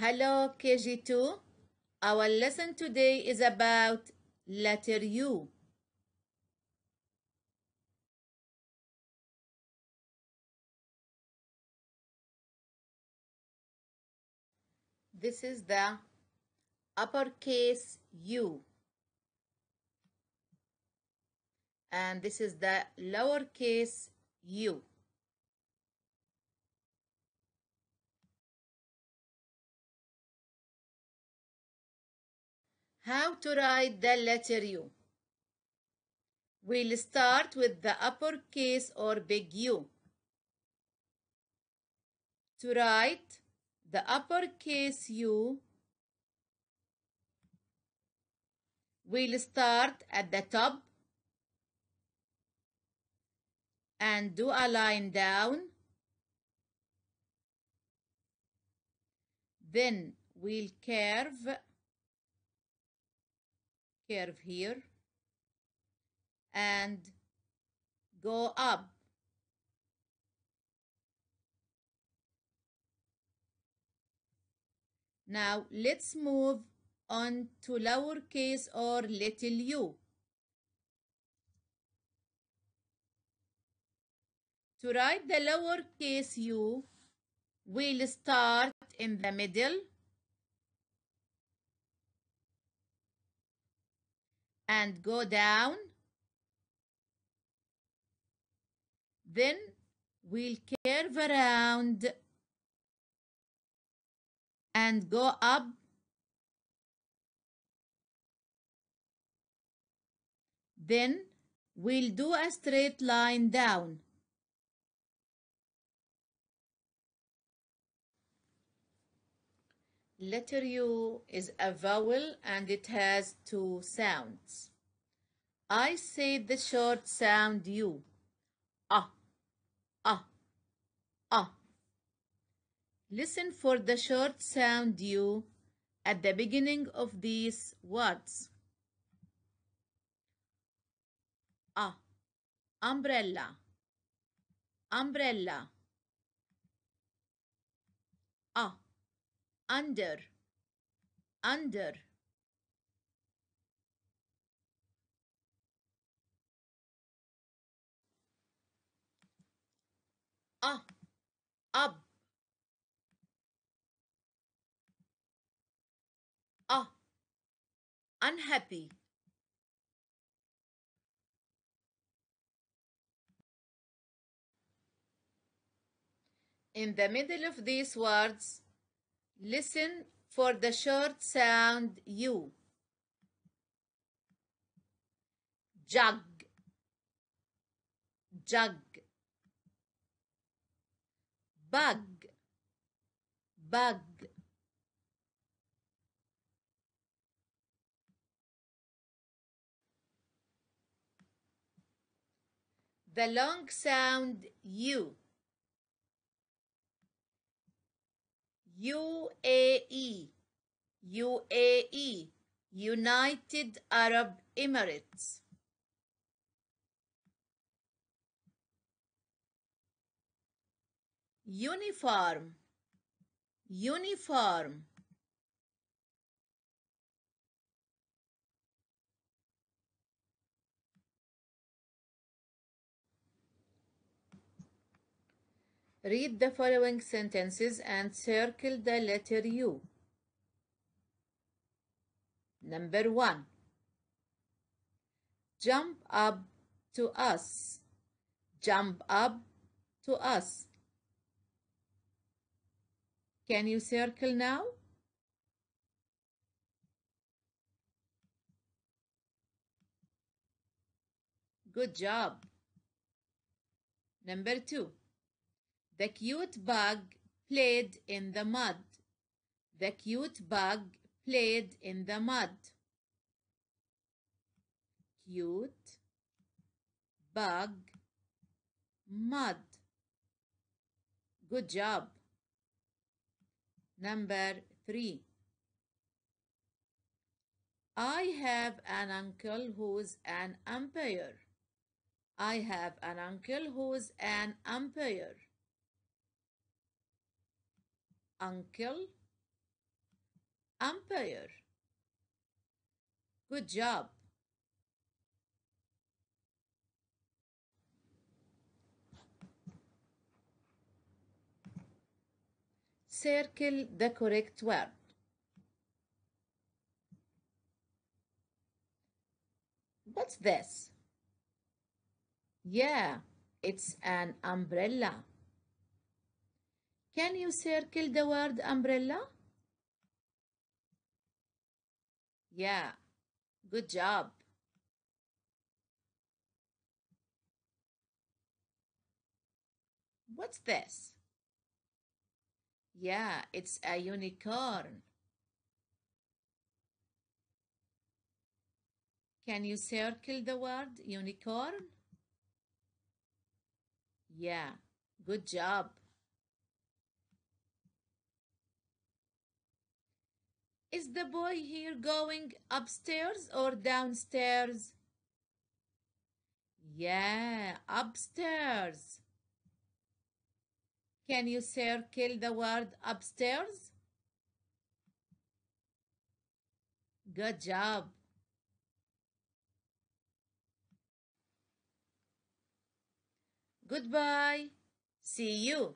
Hello KG2. Our lesson today is about letter U. This is the uppercase U. And this is the lowercase u. how to write the letter U. We'll start with the uppercase or big U. To write the uppercase U, we'll start at the top and do a line down. Then we'll curve curve here and go up Now let's move on to lowercase or little u. To write the lowercase u, we'll start in the middle and go down. Then we'll curve around and go up. Then we'll do a straight line down. Letter U is a vowel and it has two sounds. I say the short sound U. Ah, ah, ah. Listen for the short sound U at the beginning of these words. Ah, umbrella, umbrella. Ah under under up up ah unhappy in the middle of these words Listen for the short sound U. Jug, jug. Bug, bug. The long sound U. UAE UAE United Arab Emirates uniform uniform Read the following sentences and circle the letter U. Number 1. Jump up to us. Jump up to us. Can you circle now? Good job. Number 2 the cute bug played in the mud. The cute bug played in the mud. Cute bug mud. Good job. Number three. I have an uncle who's an umpire. I have an uncle who's an umpire uncle, umpire. Good job. Circle the correct word. What's this? Yeah, it's an umbrella. Can you circle the word umbrella? Yeah, good job. What's this? Yeah, it's a unicorn. Can you circle the word unicorn? Yeah, good job. Is the boy here going upstairs or downstairs? Yeah, upstairs. Can you circle the word upstairs? Good job. Goodbye. See you.